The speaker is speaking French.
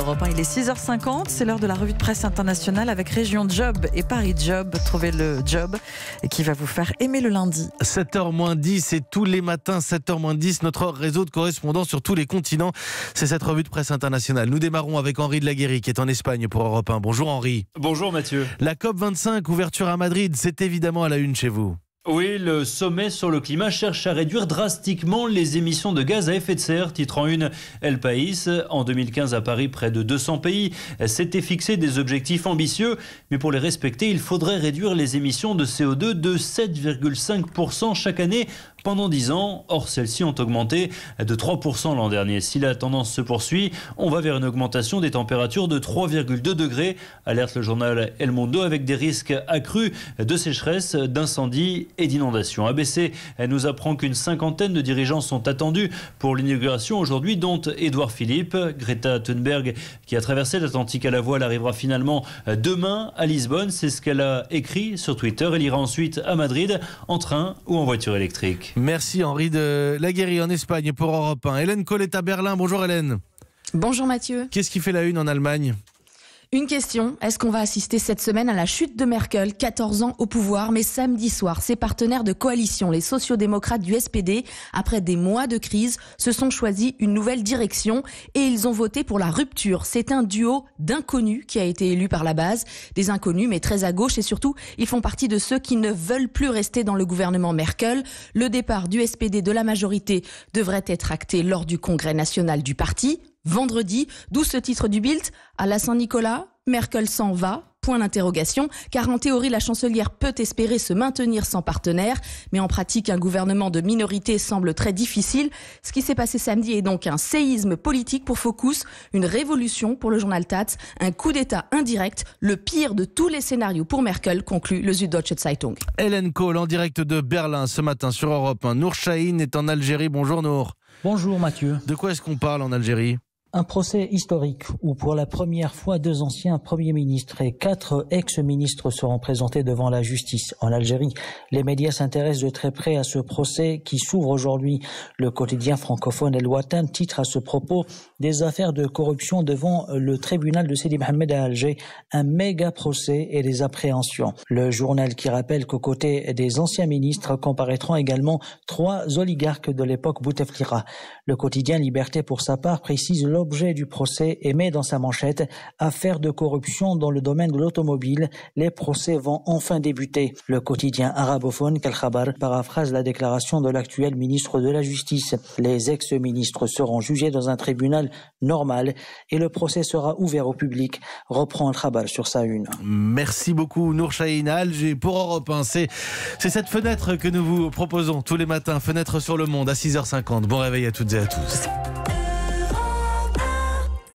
Europe 1. Il est 6h50, c'est l'heure de la revue de presse internationale avec Région Job et Paris Job. Trouvez le job qui va vous faire aimer le lundi. 7h 10 et tous les matins, 7h 10, notre réseau de correspondants sur tous les continents. C'est cette revue de presse internationale. Nous démarrons avec Henri de Laguéry qui est en Espagne pour Europe 1. Bonjour Henri. Bonjour Mathieu. La COP25, ouverture à Madrid, c'est évidemment à la une chez vous. Oui, le sommet sur le climat cherche à réduire drastiquement les émissions de gaz à effet de serre, titre en une El País. En 2015 à Paris, près de 200 pays s'étaient fixés des objectifs ambitieux, mais pour les respecter, il faudrait réduire les émissions de CO2 de 7,5% chaque année pendant 10 ans. Or, celles-ci ont augmenté de 3% l'an dernier. Si la tendance se poursuit, on va vers une augmentation des températures de 3,2 degrés, alerte le journal El Mundo, avec des risques accrus de sécheresse, d'incendie et d'inondation. ABC nous apprend qu'une cinquantaine de dirigeants sont attendus pour l'inauguration aujourd'hui, dont Édouard Philippe, Greta Thunberg, qui a traversé l'Atlantique à la voile, arrivera finalement demain à Lisbonne. C'est ce qu'elle a écrit sur Twitter. Elle ira ensuite à Madrid en train ou en voiture électrique. Merci Henri de laguérie en Espagne pour Europe 1. Hélène Collet à Berlin. Bonjour Hélène. Bonjour Mathieu. Qu'est-ce qui fait la une en Allemagne une question, est-ce qu'on va assister cette semaine à la chute de Merkel, 14 ans au pouvoir, mais samedi soir, ses partenaires de coalition, les sociodémocrates du SPD, après des mois de crise, se sont choisis une nouvelle direction et ils ont voté pour la rupture. C'est un duo d'inconnus qui a été élu par la base, des inconnus mais très à gauche et surtout, ils font partie de ceux qui ne veulent plus rester dans le gouvernement Merkel. Le départ du SPD de la majorité devrait être acté lors du congrès national du parti vendredi, d'où ce titre du Bild. À la Saint-Nicolas, Merkel s'en va, point d'interrogation, car en théorie, la chancelière peut espérer se maintenir sans partenaire, mais en pratique, un gouvernement de minorité semble très difficile. Ce qui s'est passé samedi est donc un séisme politique pour Focus, une révolution pour le journal Taz, un coup d'État indirect, le pire de tous les scénarios pour Merkel, conclut le Süddeutsche Zeitung. Hélène Kohl, en direct de Berlin ce matin sur Europe 1. Nour Chahine est en Algérie. Bonjour Nour. Bonjour Mathieu. De quoi est-ce qu'on parle en Algérie un procès historique où pour la première fois deux anciens premiers ministres et quatre ex-ministres seront présentés devant la justice en Algérie. Les médias s'intéressent de très près à ce procès qui s'ouvre aujourd'hui. Le quotidien francophone El Watan titre à ce propos des affaires de corruption devant le tribunal de Sidi Mohamed à Alger, un méga procès et des appréhensions. Le journal qui rappelle qu'aux côté des anciens ministres comparaîtront également trois oligarques de l'époque Bouteflika. Le quotidien Liberté pour sa part précise objet du procès et met dans sa manchette affaire de corruption dans le domaine de l'automobile, les procès vont enfin débuter. Le quotidien arabophone Kal-Khabar paraphrase la déclaration de l'actuel ministre de la Justice. Les ex-ministres seront jugés dans un tribunal normal et le procès sera ouvert au public, reprend Al-Khabar sur sa une. Merci beaucoup Nour Alger pour Europe C'est cette fenêtre que nous vous proposons tous les matins, fenêtre sur le monde à 6h50. Bon réveil à toutes et à tous.